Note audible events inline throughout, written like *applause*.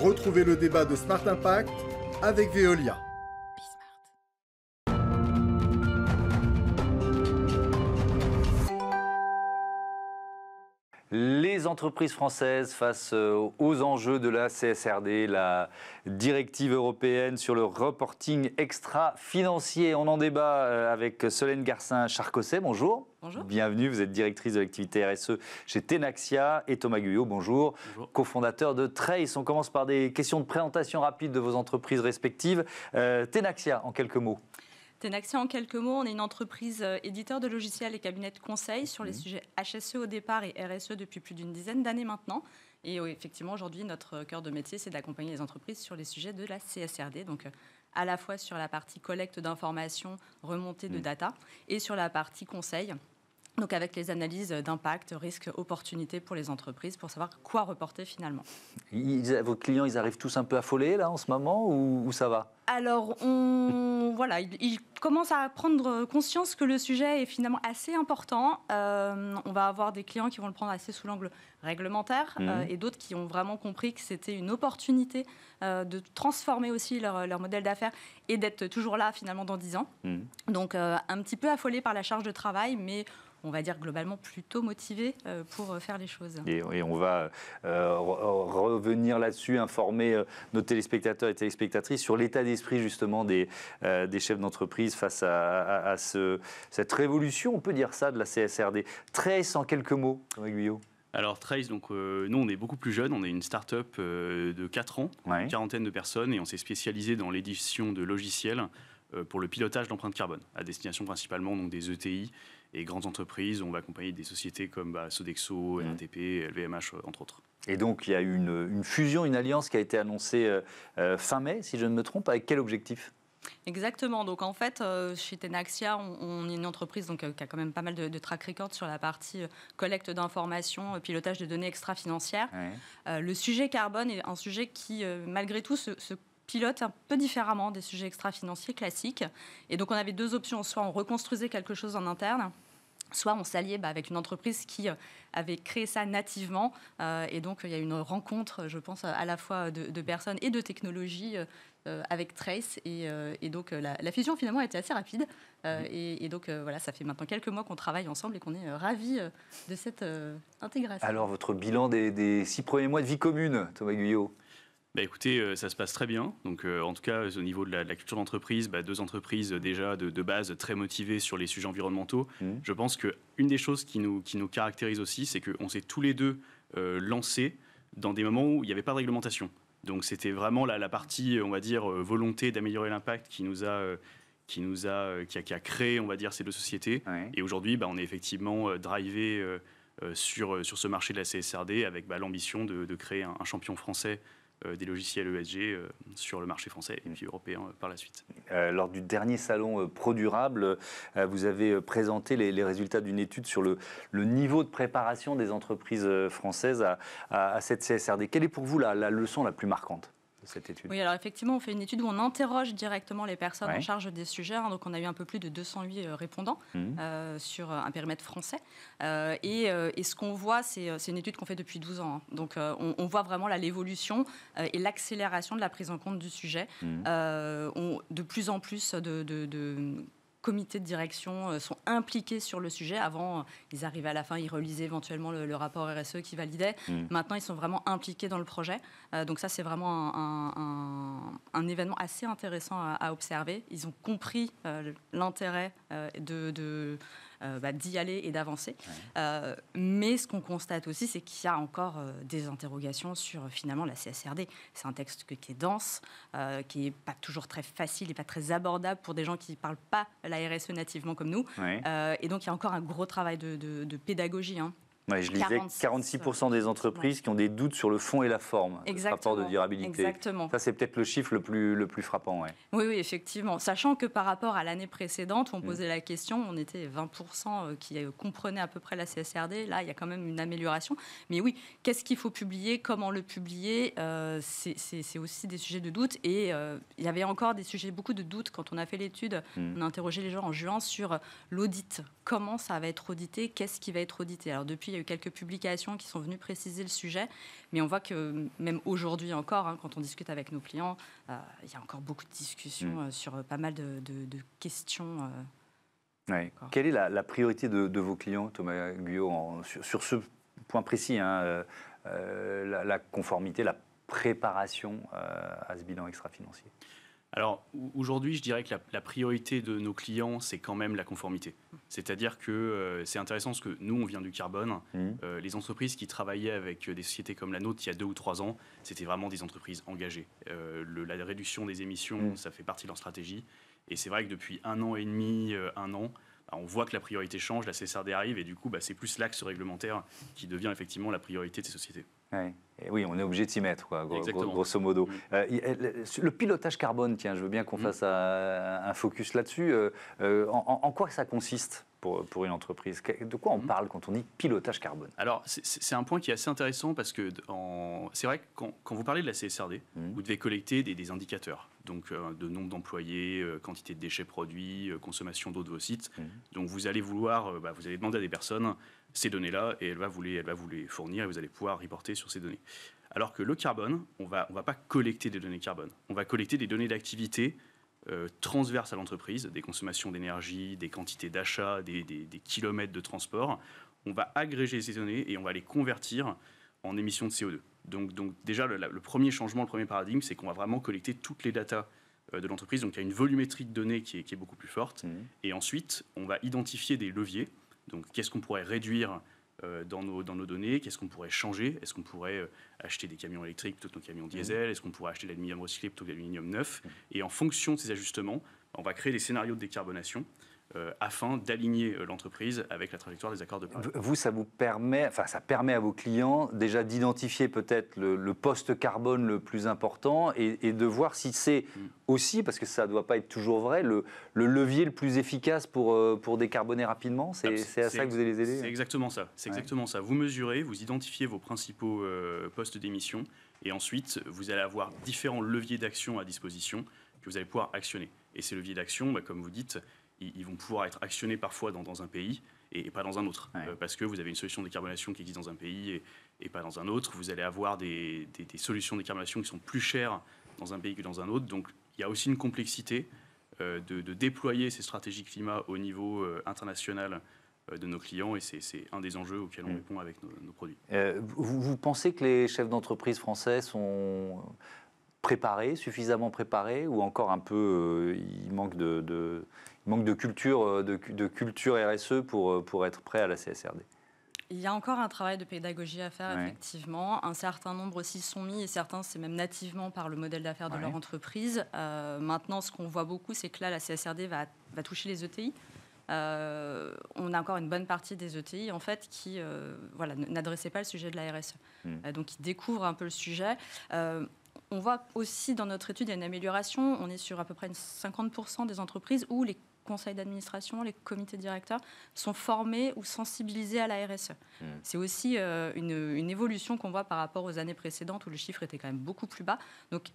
Retrouvez le débat de Smart Impact avec Veolia. entreprises françaises face euh, aux enjeux de la CSRD, la directive européenne sur le reporting extra-financier On en débat euh, avec Solène Garcin-Charcosset. Bonjour. Bonjour. Bienvenue, vous êtes directrice de l'activité RSE chez Tenaxia et Thomas Guyot, bonjour, bonjour. cofondateur de Trace. On commence par des questions de présentation rapide de vos entreprises respectives. Euh, Tenaxia, en quelques mots accès en quelques mots, on est une entreprise euh, éditeur de logiciels et cabinet de conseil sur les mhm. sujets HSE au départ et RSE depuis plus d'une dizaine d'années maintenant. Et euh, effectivement, aujourd'hui, notre euh, cœur de métier, c'est d'accompagner les entreprises sur les sujets de la CSRD, donc à la fois sur la partie collecte d'informations, remontée de mhm. data, et sur la partie conseil, donc avec les analyses d'impact, risque, opportunité pour les entreprises pour savoir quoi reporter finalement. vos clients, ils arrivent tous un peu affolés là en ce moment ou, ça va Alors on, *laughs* voilà, ils, commencent à prendre conscience que le sujet est finalement assez important. Euh, on va avoir des clients qui vont le prendre assez sous l'angle réglementaire mhm. euh, et d'autres qui ont vraiment compris que c'était une opportunité euh, de transformer aussi leur, modèle d'affaires et d'être toujours là finalement dans 10 ans. Mhm. Donc un petit peu affolés par la charge de travail, mais on va dire globalement plutôt motivé euh, pour euh, faire les choses. Et, on va euh, revenir là-dessus, informer nos téléspectateurs et téléspectatrices sur l'état d'esprit justement des, des chefs d'entreprise face à, ce, cette révolution, on peut dire ça, de la CSRD. Trace en quelques mots, Guyot. Alors Trace, donc, nous on est beaucoup plus jeune, on est une start-up de 4 ans, une quarantaine de personnes et on s'est spécialisé dans l'édition de logiciels euh, pour le pilotage d'empreintes carbone, à destination principalement donc, des ETI et grandes entreprises. On va accompagner des sociétés comme bah, Sodexo, NTP, mmh. LVMH, euh, entre autres. Et donc, il y a une, une fusion, une alliance qui a été annoncée euh, fin mai, si je ne me trompe. Avec quel objectif Exactement. Donc en fait, chez Tenaxia, on, est une entreprise donc, qui a quand même pas mal de, de track record sur la partie collecte d'informations, pilotage de données extra-financières. le sujet carbone est un sujet qui, malgré tout, se pilote un peu différemment des sujets extra-financiers classiques. Et donc on avait deux options, soit on reconstruisait quelque chose en interne, soit on s'alliait bah, avec une entreprise qui euh, avait créé ça nativement. Euh, et donc il y a une rencontre, je pense, à la fois de, personnes et de technologies euh, avec Trace. Et, donc la, fusion finalement a été assez rapide. Mmh. Et, donc voilà, ça fait maintenant quelques mois qu'on travaille ensemble et qu'on est ravis de cette intégration. Alors votre bilan des, des six premiers mois de vie commune, Thomas Guyot bah, écoutez, euh, ça se passe très bien. Donc, euh, en tout cas, euh, au niveau de la, culture d'entreprise, bah, deux entreprises déjà de, base très motivées sur les sujets environnementaux. Mmh. Je pense que une des choses qui nous, qui nous caractérise aussi, c'est qu'on s'est tous les deux lancés dans des moments où il n'y avait pas de réglementation. Donc, c'était vraiment la, partie, on va dire, volonté d'améliorer l'impact qui nous a qui nous a qui, a, créé, on va dire, ces deux sociétés. Et aujourd'hui, bah, on est effectivement drivé sur, sur ce marché de la CSRD avec l'ambition de, créer un champion français euh, des logiciels ESG euh, sur le marché français et mm. puis européen euh, par la suite. lors du dernier salon pro durable, vous avez présenté les, résultats d'une étude sur le, niveau de préparation des entreprises françaises à, cette CSRD. Quelle est pour vous la leçon la plus marquante oui, alors effectivement, on fait une étude où on interroge directement les personnes en charge des sujets. Hein. donc on a eu un peu plus de 208 euh, répondants mmh. euh, sur euh, un périmètre français. et, ce qu'on voit, c'est une étude qu'on fait depuis 12 ans. Hein. Donc on, voit vraiment l'évolution et l'accélération de la prise en compte du sujet. Mmh. de plus en plus de comités de direction euh, sont impliqués sur le sujet. Avant, ils arrivaient à la fin, ils relisaient éventuellement le, rapport RSE qui validait. Mm. Maintenant, ils sont vraiment impliqués dans le projet. Euh, donc ça, c'est vraiment un, un événement assez intéressant à, observer. Ils ont compris euh, l'intérêt euh, de, euh, bah, d'y aller et d'avancer. mais ce qu'on constate aussi, c'est qu'il y a encore des interrogations sur finalement la CSRD. C'est un texte qui est dense, qui n'est pas toujours très facile et pas très abordable pour des gens qui ne parlent pas la RSE nativement comme nous. et donc il y a encore un gros travail de, pédagogie hein, je lisais 46% des euh, entreprises qui ont des doutes sur le fond et la forme Exactement. de rapport de durabilité. Ça, c'est peut-être le chiffre le plus, le plus frappant. Oui, oui, effectivement. Sachant que par rapport à l'année précédente, on mm. posait la question, on était 20% euh, qui euh, comprenaient à peu près la CSRD. Là, il y a quand même une amélioration. Mais oui, qu'est-ce qu'il faut publier Comment le publier C'est aussi des sujets de doute. Et il y avait encore des sujets, beaucoup de doutes. Quand on a fait l'étude, mm. on a interrogé les gens en juin sur l'audit. Comment ça va être audité Qu'est-ce qui va être audité Alors, depuis il y a eu quelques publications qui sont venues préciser le sujet, mais on voit que même aujourd'hui encore, hein, quand on discute avec nos clients, euh, il y a encore beaucoup de discussions mm. euh, sur euh, pas mal de, questions. Quelle est la, priorité de, vos clients, Thomas Guyot, sur, ce point précis, hein, la, conformité, la préparation à ce bilan extra-financier alors aujourd'hui, je dirais que la, priorité de nos clients, c'est quand même la conformité. C'est-à-dire que euh, c'est intéressant parce que nous, on vient du carbone. Mmh. Euh, les entreprises qui travaillaient avec euh, des sociétés comme la nôtre il y a deux ou trois ans, c'était vraiment des entreprises engagées. la réduction des émissions, mmh. ça fait partie de leur stratégie. Et c'est vrai que depuis un an et demi, un an, bah, on voit que la priorité change, la CSRD arrive, et du coup, bah, c'est plus l'axe réglementaire qui devient effectivement la priorité de ces sociétés oui, on est obligé de s'y mettre, grosso modo. Mm. Euh, le pilotage carbone, tiens, je veux bien qu'on mm. fasse un focus là-dessus. Euh, euh, en, quoi ça consiste pour, pour une entreprise De quoi on mm. parle quand on dit pilotage carbone Alors, c'est un point qui est assez intéressant parce que c'est vrai que quand, vous parlez de la CSRD, vous devez collecter des, indicateurs, donc de nombre d'employés, quantité de déchets produits, consommation d'eau de vos sites. Donc, vous allez vouloir, bah, vous allez demander à des personnes ces données-là et elle va, vous les, elle va vous les fournir et vous allez pouvoir reporter sur ces données. Alors que le carbone, on va, ne on va pas collecter des données carbone, on va collecter des données d'activité euh, transverses à l'entreprise, des consommations d'énergie, des quantités d'achat, des, des, kilomètres de transport. On va agréger ces données et on va les convertir en émissions de CO2. Donc, donc déjà, le, premier changement, le premier paradigme, c'est qu'on va vraiment collecter toutes les datas euh, de l'entreprise. Donc il y a une volumétrie de données qui est, qui est beaucoup plus forte. Mmh. Et ensuite, on va identifier des leviers donc qu'est-ce qu'on pourrait réduire euh, dans nos, dans nos données, qu'est-ce qu'on pourrait changer Est-ce qu'on pourrait euh, acheter des camions électriques plutôt que nos camions mmh. diesel Est-ce qu'on pourrait acheter de l'aluminium recyclé plutôt que de l'aluminium neuf mmh. Et en fonction de ces ajustements, bah, on va créer des scénarios de décarbonation euh, afin d'aligner euh, l'entreprise avec la trajectoire des accords de Paris. Vous, ça vous permet, enfin, ça permet à vos clients déjà d'identifier peut-être le, poste carbone le plus important et, de voir si c'est mm. aussi, parce que ça ne doit pas être toujours vrai, le, levier le plus efficace pour, euh, pour décarboner rapidement. C'est, à ça que vous allez les aider C'est hein. exactement ça. C'est exactement ça. Vous mesurez, vous identifiez vos principaux postes d'émission et ensuite, vous allez avoir différents leviers d'action à disposition que vous allez pouvoir actionner. Et ces leviers d'action, bah, comme vous dites, ils, vont pouvoir être actionnés parfois dans, un pays et, pas dans un autre. Euh, parce que vous avez une solution de décarbonation qui existe dans un pays et, pas dans un autre. Vous allez avoir des, solutions de décarbonation qui sont plus chères dans un pays que dans un autre. Donc il y a aussi une complexité euh, de, déployer ces stratégies climat au niveau euh, international de nos clients et c'est un des enjeux auxquels on mm. répond avec nos, produits. Vous, vous, pensez que les chefs d'entreprise français sont préparé, suffisamment préparé, ou encore un peu, euh, il manque de, manque de culture, euh, de, culture RSE pour, euh, pour être prêt à la CSRD il y a encore un travail de pédagogie à faire, effectivement. Un certain nombre aussi sont mis, et certains, c'est même nativement par le modèle d'affaires de leur entreprise. maintenant, ce qu'on voit beaucoup, c'est que là, la CSRD va, va toucher les ETI. on a encore une bonne partie des ETI en fait qui voilà, n'adressaient pas le sujet de la RSE. Hmm. donc ils découvrent un peu le sujet on voit aussi dans notre étude, il y a une amélioration. On est sur à peu près 50% des entreprises où les conseils d'administration, les comités directeurs sont formés ou sensibilisés à la RSE. Mmh. C'est aussi euh, une, évolution qu'on voit par rapport aux années précédentes où le chiffre était quand même beaucoup plus bas. Donc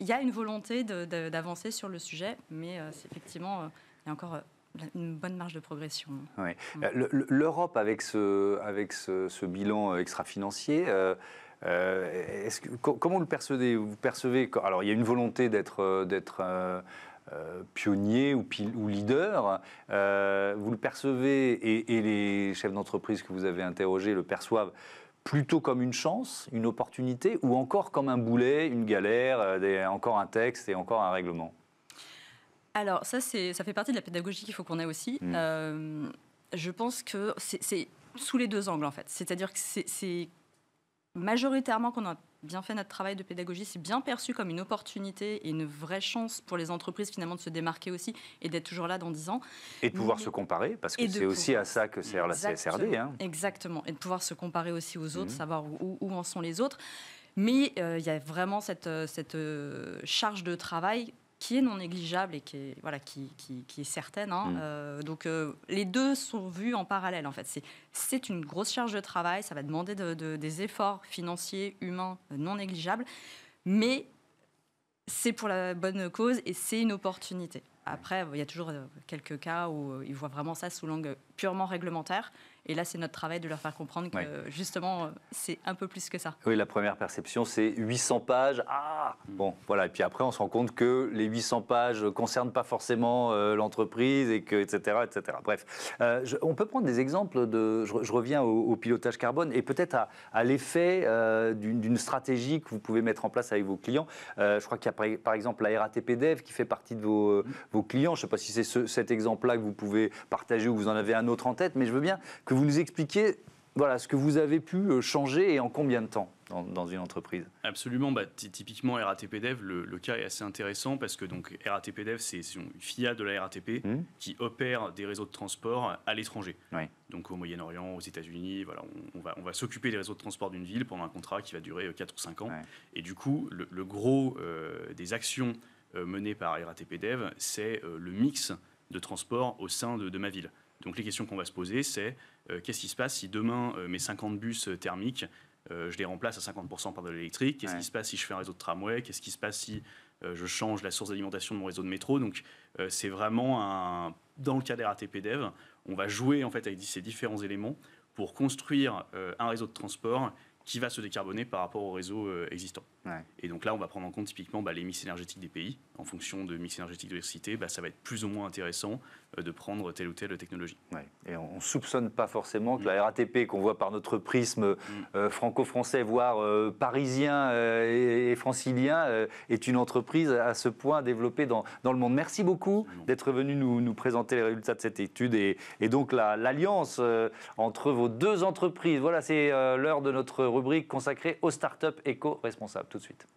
il y a une volonté d'avancer sur le sujet, mais euh, effectivement, euh, il y a encore une bonne marge de progression. Mmh. L'Europe, avec ce bilan extra-financier, euh, est que, comment le percevez Vous percevez alors il y a une volonté d'être euh, d'être euh, euh, pionnier ou, ou leader. vous le percevez et, les chefs d'entreprise que vous avez interrogés le perçoivent plutôt comme une chance, une opportunité, ou encore comme un boulet, une galère, encore un texte et encore un règlement Alors ça, c'est, ça fait partie de la pédagogie qu'il faut qu'on ait aussi. Mmh. je pense que c'est, sous les deux angles en fait. C'est-à-dire que c'est majoritairement qu'on a bien fait notre travail de pédagogie, c'est bien perçu comme une opportunité et une vraie chance pour les entreprises finalement de se démarquer aussi et d'être toujours là dans 10 ans. Et de pouvoir se comparer, parce que c'est aussi à ça que sert la CSRD. Hein. Exactement, et de pouvoir se comparer aussi aux autres, mmh. savoir où, en sont les autres. Mais euh, il y a vraiment cette, euh, euh, charge de travail qui est non négligeable et qui est, voilà, qui, qui, est certaine. Hein. Mm. Euh, donc euh, les deux sont vus en parallèle en fait. C'est une grosse charge de travail, ça va demander des efforts financiers, humains non négligeables, mais c'est pour la bonne cause et c'est une opportunité. Après, il y a toujours euh, quelques cas où ils voient vraiment ça sous l'angle purement réglementaire et là, c'est notre travail de leur faire comprendre que justement, euh, c'est un peu plus que ça. Oui, la première perception, c'est 800 pages. Ah Bon, voilà. Et puis après, on se rend compte que les 800 pages ne concernent pas forcément euh, l'entreprise, et que, etc. etc. Bref, euh, on peut prendre des exemples de. Je, reviens au, pilotage carbone et peut-être à, l'effet d'une stratégie que vous pouvez mettre en place avec vos clients. je crois qu'il y a par, exemple la RATP Dev qui fait partie de vos, mm. clients. Je ne sais pas si c'est cet exemple-là que vous pouvez partager ou vous en avez un autre en tête, mais je veux bien que vous vous nous expliquez voilà, ce que vous avez pu euh, changer et en combien de temps dans, une entreprise Absolument. Bah, typiquement, RATP Dev, le, cas est assez intéressant parce que donc, RATP Dev, c'est une filiale de la RATP mmh. qui opère des réseaux de transport à l'étranger. Donc au Moyen-Orient, aux États-Unis, voilà, on, va, s'occuper des réseaux de transport d'une ville pendant un contrat qui va durer 4 euh, ou 5 ans. Et du coup, le, gros euh, des actions menées par RATP Dev, c'est le mix de transport au sein de ma ville. Donc les questions qu'on va se poser, c'est euh, qu'est-ce qui se passe si demain euh, mes 50 bus euh, thermiques, je les remplace à 50% par de l'électrique Qu'est-ce qui se passe si je fais un réseau de tramway Qu'est-ce qui se passe si je change la source d'alimentation de mon réseau de métro Donc c'est vraiment un, dans le cas des dev on va jouer en fait avec ces différents éléments pour construire un réseau de transport qui va se décarboner par rapport au réseau existant. Et donc là, on va prendre en compte typiquement bah, les mix énergétiques des pays. En fonction de mix énergétique de bah, ça va être plus ou moins intéressant euh, de prendre telle ou telle technologie. Et on ne soupçonne pas forcément que mm. la RATP, qu'on voit par notre prisme mm. euh, franco-français, voire euh, parisien et, francilien, est une entreprise à ce point développée dans, dans le monde. Merci beaucoup d'être venu nous, présenter les résultats de cette étude et, donc l'alliance entre vos deux entreprises. Voilà, c'est l'heure de notre rubrique consacrée aux startups éco-responsables tout de suite.